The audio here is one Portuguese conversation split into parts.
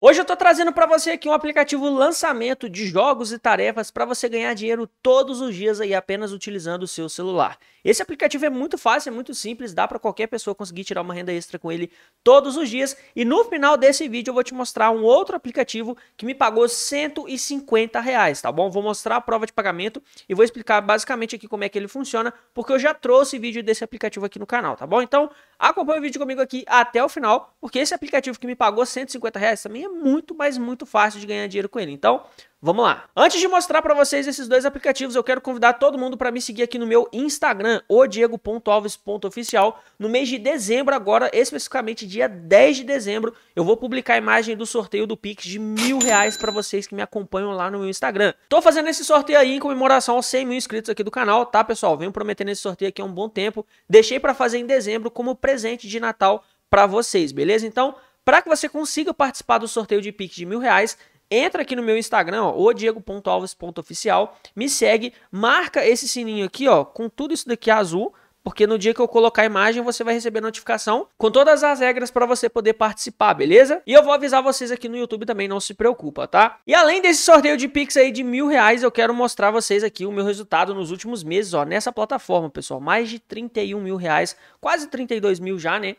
Hoje eu estou trazendo para você aqui um aplicativo lançamento de jogos e tarefas para você ganhar dinheiro todos os dias aí apenas utilizando o seu celular. Esse aplicativo é muito fácil, é muito simples, dá para qualquer pessoa conseguir tirar uma renda extra com ele todos os dias. E no final desse vídeo eu vou te mostrar um outro aplicativo que me pagou 150 reais, tá bom? Vou mostrar a prova de pagamento e vou explicar basicamente aqui como é que ele funciona, porque eu já trouxe vídeo desse aplicativo aqui no canal, tá bom? Então acompanha o vídeo comigo aqui até o final, porque esse aplicativo que me pagou 150 reais também é é muito, mas muito fácil de ganhar dinheiro com ele. Então, Vamos lá. Antes de mostrar para vocês esses dois aplicativos, eu quero convidar todo mundo para me seguir aqui no meu Instagram, odiego.alves.oficial. No mês de dezembro, agora, especificamente dia 10 de dezembro, eu vou publicar a imagem do sorteio do Pix de mil reais para vocês que me acompanham lá no meu Instagram. Tô fazendo esse sorteio aí em comemoração aos 100 mil inscritos aqui do canal, tá, pessoal? Venho prometendo esse sorteio aqui há um bom tempo. Deixei para fazer em dezembro como presente de Natal para vocês, beleza? Então, para que você consiga participar do sorteio de Pix de mil reais, entra aqui no meu Instagram, ó, me segue, marca esse sininho aqui, ó, com tudo isso daqui azul, porque no dia que eu colocar a imagem você vai receber notificação com todas as regras para você poder participar, beleza? E eu vou avisar vocês aqui no YouTube também, não se preocupa, tá? E além desse sorteio de Pix aí de mil reais, eu quero mostrar vocês aqui o meu resultado nos últimos meses, ó, nessa plataforma, pessoal, mais de 31 mil reais, quase 32 mil já, né?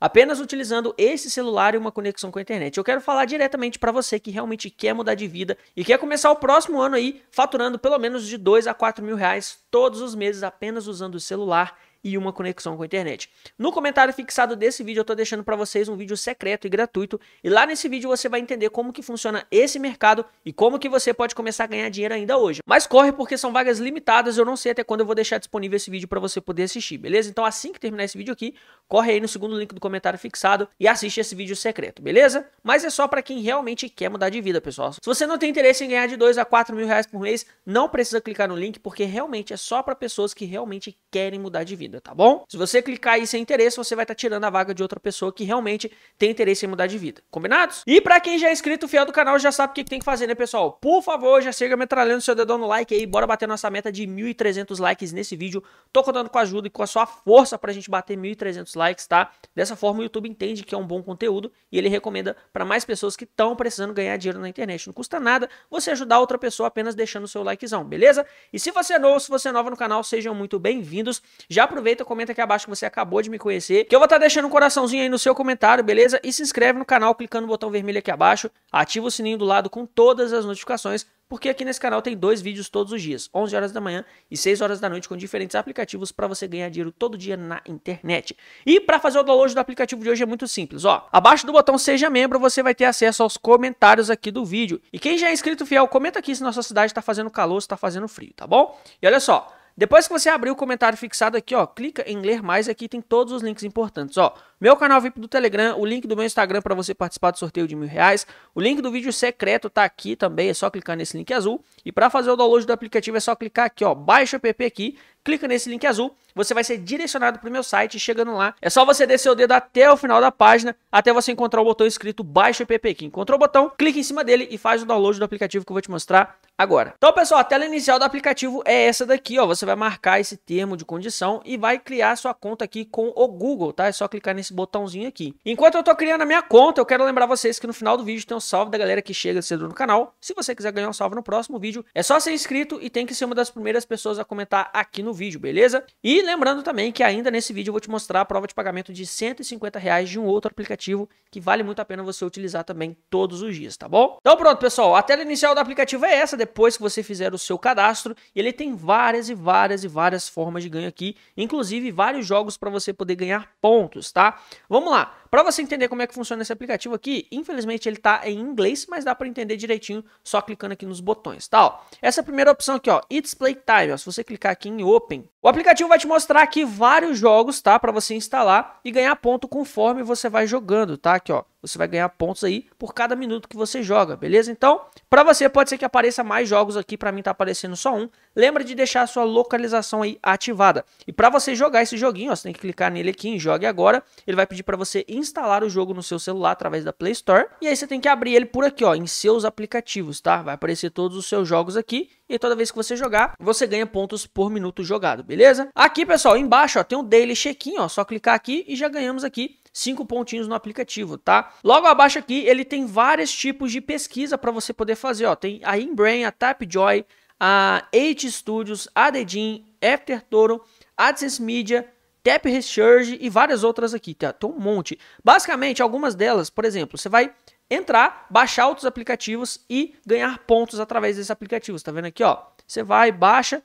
apenas utilizando esse celular e uma conexão com a internet. Eu quero falar diretamente para você que realmente quer mudar de vida e quer começar o próximo ano aí faturando pelo menos de 2 a 4 mil reais todos os meses apenas usando o celular e uma conexão com a internet. No comentário fixado desse vídeo eu estou deixando para vocês um vídeo secreto e gratuito e lá nesse vídeo você vai entender como que funciona esse mercado e como que você pode começar a ganhar dinheiro ainda hoje. Mas corre porque são vagas limitadas, eu não sei até quando eu vou deixar disponível esse vídeo para você poder assistir, beleza? Então assim que terminar esse vídeo aqui, corre aí no segundo link do comentário fixado e assiste esse vídeo secreto, beleza? Mas é só para quem realmente quer mudar de vida, pessoal. Se você não tem interesse em ganhar de 2 a 4 mil reais por mês, não precisa clicar no link porque realmente é só para pessoas que realmente querem mudar de vida vida, tá bom? Se você clicar aí sem interesse, você vai estar tá tirando a vaga de outra pessoa que realmente tem interesse em mudar de vida. Combinados? E para quem já é inscrito, fiel do canal, já sabe o que tem que fazer, né, pessoal? Por favor, já siga metralhando seu dedão no like aí, bora bater nossa meta de 1.300 likes nesse vídeo. Tô contando com a ajuda e com a sua força pra gente bater 1.300 likes, tá? Dessa forma, o YouTube entende que é um bom conteúdo e ele recomenda para mais pessoas que estão precisando ganhar dinheiro na internet. Não custa nada você ajudar outra pessoa apenas deixando o seu likezão, beleza? E se você é novo, se você é nova no canal, sejam muito bem-vindos. Já aproveita aproveita, comenta aqui abaixo que você acabou de me conhecer, que eu vou estar tá deixando um coraçãozinho aí no seu comentário, beleza? E se inscreve no canal clicando no botão vermelho aqui abaixo, ativa o sininho do lado com todas as notificações, porque aqui nesse canal tem dois vídeos todos os dias, 11 horas da manhã e 6 horas da noite, com diferentes aplicativos para você ganhar dinheiro todo dia na internet. E para fazer o download do aplicativo de hoje é muito simples, ó. Abaixo do botão Seja Membro, você vai ter acesso aos comentários aqui do vídeo. E quem já é inscrito fiel, comenta aqui se na sua cidade está fazendo calor, se está fazendo frio, tá bom? E olha só, depois que você abrir o comentário fixado aqui, ó, clica em ler mais aqui tem todos os links importantes, ó. Meu canal VIP do Telegram, o link do meu Instagram para você participar do sorteio de mil reais. O link do vídeo secreto tá aqui também, é só clicar nesse link azul. E para fazer o download do aplicativo é só clicar aqui, ó, baixa o app aqui, clica nesse link azul, você vai ser direcionado para o meu site. Chegando lá, é só você descer o dedo até o final da página, até você encontrar o botão escrito Baixa o app aqui. Encontrou o botão, clica em cima dele e faz o download do aplicativo que eu vou te mostrar agora. Então, pessoal, a tela inicial do aplicativo é essa daqui, ó. Você vai marcar esse termo de condição e vai criar sua conta aqui com o Google, tá? É só clicar nesse nesse botãozinho aqui. Enquanto eu tô criando a minha conta, eu quero lembrar vocês que no final do vídeo tem um salve da galera que chega cedo no canal. Se você quiser ganhar um salve no próximo vídeo, é só ser inscrito e tem que ser uma das primeiras pessoas a comentar aqui no vídeo, beleza? E lembrando também que ainda nesse vídeo eu vou te mostrar a prova de pagamento de 150 reais de um outro aplicativo que vale muito a pena você utilizar também todos os dias, tá bom? Então pronto, pessoal, a tela inicial do aplicativo é essa, depois que você fizer o seu cadastro, e ele tem várias e várias e várias formas de ganho aqui, inclusive vários jogos para você poder ganhar pontos, tá? Vamos lá. Para você entender como é que funciona esse aplicativo aqui, infelizmente ele está em inglês, mas dá para entender direitinho só clicando aqui nos botões, tá? Ó, essa é primeira opção aqui, ó, It's Playtime, ó, se você clicar aqui em Open, o aplicativo vai te mostrar aqui vários jogos, tá? Para você instalar e ganhar ponto conforme você vai jogando, tá? Aqui, ó, você vai ganhar pontos aí por cada minuto que você joga, beleza? Então, para você pode ser que apareça mais jogos aqui, para mim tá aparecendo só um. Lembra de deixar a sua localização aí ativada. E para você jogar esse joguinho, ó, você tem que clicar nele aqui em Jogue Agora, ele vai pedir para você instalar instalar o jogo no seu celular através da Play Store. E aí você tem que abrir ele por aqui, ó, em seus aplicativos, tá? Vai aparecer todos os seus jogos aqui. E toda vez que você jogar, você ganha pontos por minuto jogado, beleza? Aqui, pessoal, embaixo, ó, tem um daily check-in, ó, só clicar aqui e já ganhamos aqui cinco pontinhos no aplicativo, tá? Logo abaixo aqui, ele tem vários tipos de pesquisa para você poder fazer, ó. Tem a Inbrain, a Tapjoy, a H Studios, a Dedin, After Toro, AdSense Media, Tap Research e várias outras aqui, tá? Tem um monte. Basicamente, algumas delas, por exemplo, você vai entrar, baixar outros aplicativos e ganhar pontos através desses aplicativos, tá vendo aqui, ó? Você vai, baixa,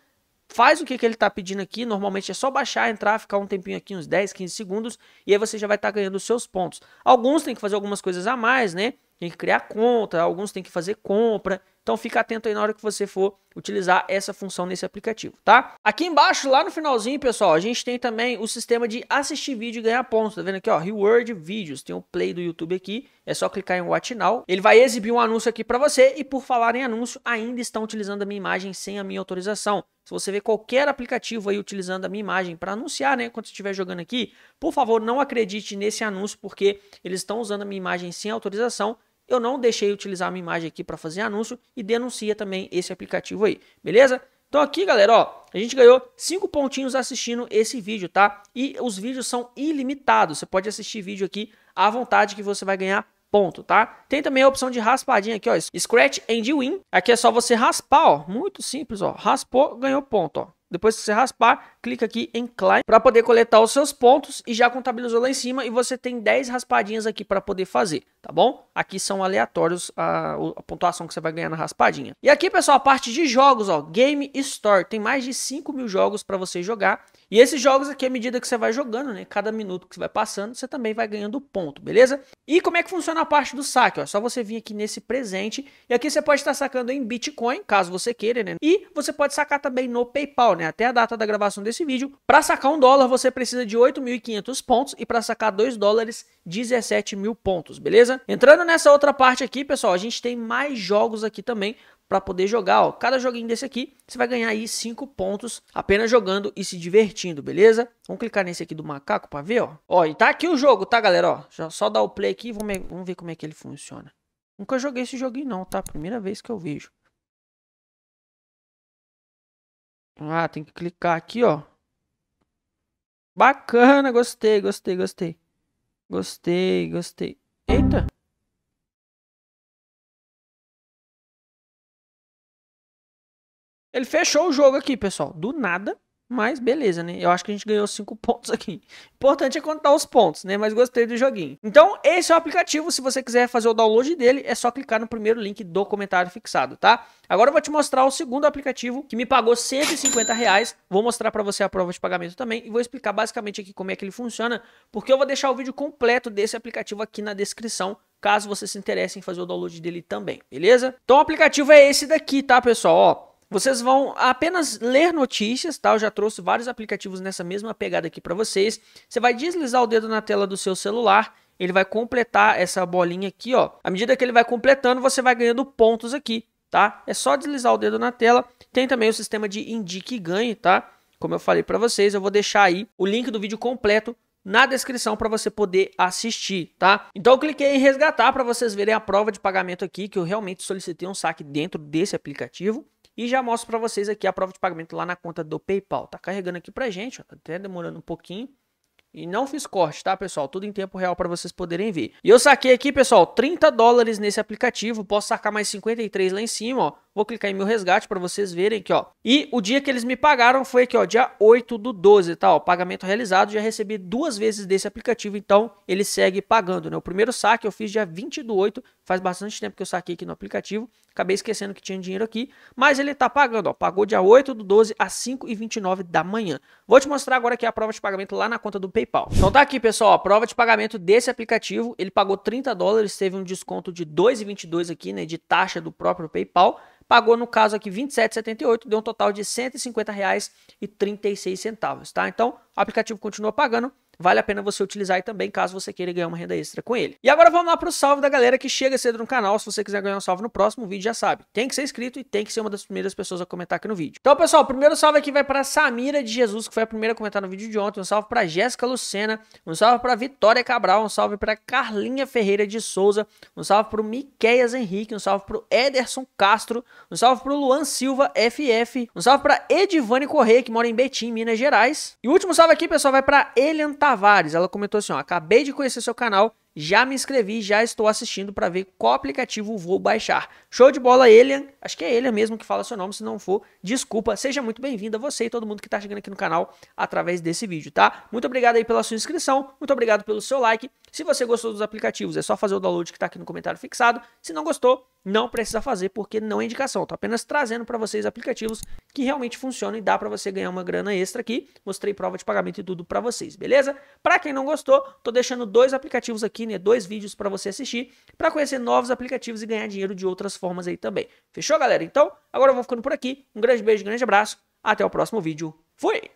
faz o que, que ele tá pedindo aqui, normalmente é só baixar, entrar, ficar um tempinho aqui, uns 10, 15 segundos, e aí você já vai estar tá ganhando os seus pontos. Alguns tem que fazer algumas coisas a mais, né? Tem que criar conta, alguns tem que fazer compra, então fica atento aí na hora que você for utilizar essa função nesse aplicativo, tá? Aqui embaixo, lá no finalzinho, pessoal, a gente tem também o sistema de assistir vídeo e ganhar pontos. Tá vendo aqui, ó? Reward Vídeos. Tem o um play do YouTube aqui. É só clicar em Watch Now. Ele vai exibir um anúncio aqui para você. E por falar em anúncio, ainda estão utilizando a minha imagem sem a minha autorização. Se você vê qualquer aplicativo aí utilizando a minha imagem para anunciar, né, quando você estiver jogando aqui, por favor, não acredite nesse anúncio porque eles estão usando a minha imagem sem autorização eu não deixei utilizar minha imagem aqui para fazer anúncio e denuncia também esse aplicativo aí, beleza? Então aqui, galera, ó, a gente ganhou 5 pontinhos assistindo esse vídeo, tá? E os vídeos são ilimitados, você pode assistir vídeo aqui à vontade que você vai ganhar ponto, tá? Tem também a opção de raspadinha aqui, ó, Scratch and Win. Aqui é só você raspar, ó, muito simples, ó, raspou, ganhou ponto, ó. Depois que você raspar, clica aqui em Climb para poder coletar os seus pontos e já contabilizou lá em cima e você tem 10 raspadinhas aqui para poder fazer, tá bom? Aqui são aleatórios a, a, pontuação que você vai ganhar na raspadinha. E aqui, pessoal, a parte de jogos, ó, Game Store, tem mais de 5 mil jogos para você jogar e esses jogos aqui, à medida que você vai jogando, né, cada minuto que você vai passando, você também vai ganhando ponto, beleza? E como é que funciona a parte do saque, ó, é só você vir aqui nesse presente e aqui você pode estar sacando em Bitcoin, caso você queira, né, e você pode sacar também no PayPal, né, até a data da gravação desse vídeo. Para sacar um dólar, você precisa de 8.500 pontos e para sacar 2 dólares, 17 mil pontos, beleza? Entrando nessa outra parte aqui, pessoal, a gente tem mais jogos aqui também para poder jogar, ó. Cada joguinho desse aqui, você vai ganhar aí 5 pontos apenas jogando e se divertindo, beleza? Vamos clicar nesse aqui do macaco para ver, ó. Ó, e tá aqui o jogo, tá, galera, ó. Já só dar o play aqui, vamos ver como é que ele funciona. Nunca joguei esse joguinho não, tá? Primeira vez que eu vejo. Ah, tem que clicar aqui, ó. Bacana, gostei, gostei, gostei. Gostei, gostei. Eita! Ele fechou o jogo aqui, pessoal. Do nada. Mas beleza, né? Eu acho que a gente ganhou 5 pontos aqui. Importante é contar os pontos, né? Mas gostei do joguinho. Então, esse é o aplicativo. Se você quiser fazer o download dele, é só clicar no primeiro link do comentário fixado, tá? Agora eu vou te mostrar o segundo aplicativo que me pagou 150 reais. Vou mostrar para você a prova de pagamento também e vou explicar basicamente aqui como é que ele funciona, porque eu vou deixar o vídeo completo desse aplicativo aqui na descrição caso você se interesse em fazer o download dele também, beleza? Então o aplicativo é esse daqui, tá, pessoal? Ó, vocês vão apenas ler notícias, tá? Eu já trouxe vários aplicativos nessa mesma pegada aqui para vocês. Você vai deslizar o dedo na tela do seu celular, ele vai completar essa bolinha aqui, ó. À medida que ele vai completando, você vai ganhando pontos aqui, tá? É só deslizar o dedo na tela. Tem também o sistema de indique e ganhe, tá? Como eu falei para vocês, eu vou deixar aí o link do vídeo completo na descrição para você poder assistir, tá? Então eu cliquei em resgatar para vocês verem a prova de pagamento aqui que eu realmente solicitei um saque dentro desse aplicativo. E já mostro para vocês aqui a prova de pagamento lá na conta do PayPal. Tá carregando aqui pra gente, ó, tá até demorando um pouquinho. E não fiz corte, tá, pessoal? Tudo em tempo real para vocês poderem ver. E eu saquei aqui, pessoal, 30 dólares nesse aplicativo. Posso sacar mais 53 lá em cima, ó. Vou clicar em meu resgate para vocês verem aqui, ó. E o dia que eles me pagaram foi aqui, ó, dia 8 do 12, tá? Ó, pagamento realizado, já recebi duas vezes desse aplicativo, então ele segue pagando, né? O primeiro saque eu fiz dia 20 do 8, faz bastante tempo que eu saquei aqui no aplicativo, acabei esquecendo que tinha dinheiro aqui, mas ele tá pagando, ó. Pagou dia 8 do 12 às 5h29 da manhã. Vou te mostrar agora aqui a prova de pagamento lá na conta do PayPal. Então tá aqui, pessoal, a prova de pagamento desse aplicativo, ele pagou 30 dólares, teve um desconto de 2,22 aqui, né, de taxa do próprio PayPal, pagou no caso aqui 27,78, deu um total de R$ 150,36, tá? Então, o aplicativo continua pagando vale a pena você utilizar aí também, caso você queira ganhar uma renda extra com ele. E agora vamos lá pro salve da galera que chega cedo no canal. Se você quiser ganhar um salve no próximo vídeo, já sabe. Tem que ser inscrito e tem que ser uma das primeiras pessoas a comentar aqui no vídeo. Então, pessoal, o primeiro salve aqui vai para Samira de Jesus, que foi a primeira a comentar no vídeo de ontem. Um salve para Jéssica Lucena, um salve para Vitória Cabral, um salve para Carlinha Ferreira de Souza, um salve pro Miqueias Henrique, um salve pro Ederson Castro, um salve pro Luan Silva FF, um salve para Edivane Correia, que mora em Betim, Minas Gerais. E o último salve aqui, pessoal, vai para Elian Tavares, ela comentou assim: ó, acabei de conhecer seu canal, já me inscrevi, já estou assistindo para ver qual aplicativo vou baixar. Show de bola, Elian. Acho que é Elian mesmo que fala seu nome, se não for, desculpa. Seja muito bem-vinda você e todo mundo que está chegando aqui no canal através desse vídeo, tá? Muito obrigado aí pela sua inscrição, muito obrigado pelo seu like. Se você gostou dos aplicativos, é só fazer o download que está aqui no comentário fixado. Se não gostou, não precisa fazer porque não é indicação. Estou apenas trazendo para vocês aplicativos que realmente funcionam e dá para você ganhar uma grana extra aqui. Mostrei prova de pagamento e tudo para vocês, beleza? Para quem não gostou, estou deixando dois aplicativos aqui, né? Dois vídeos para você assistir, para conhecer novos aplicativos e ganhar dinheiro de outras formas aí também. Fechou, galera? Então, agora eu vou ficando por aqui. Um grande beijo, um grande abraço. Até o próximo vídeo. Fui!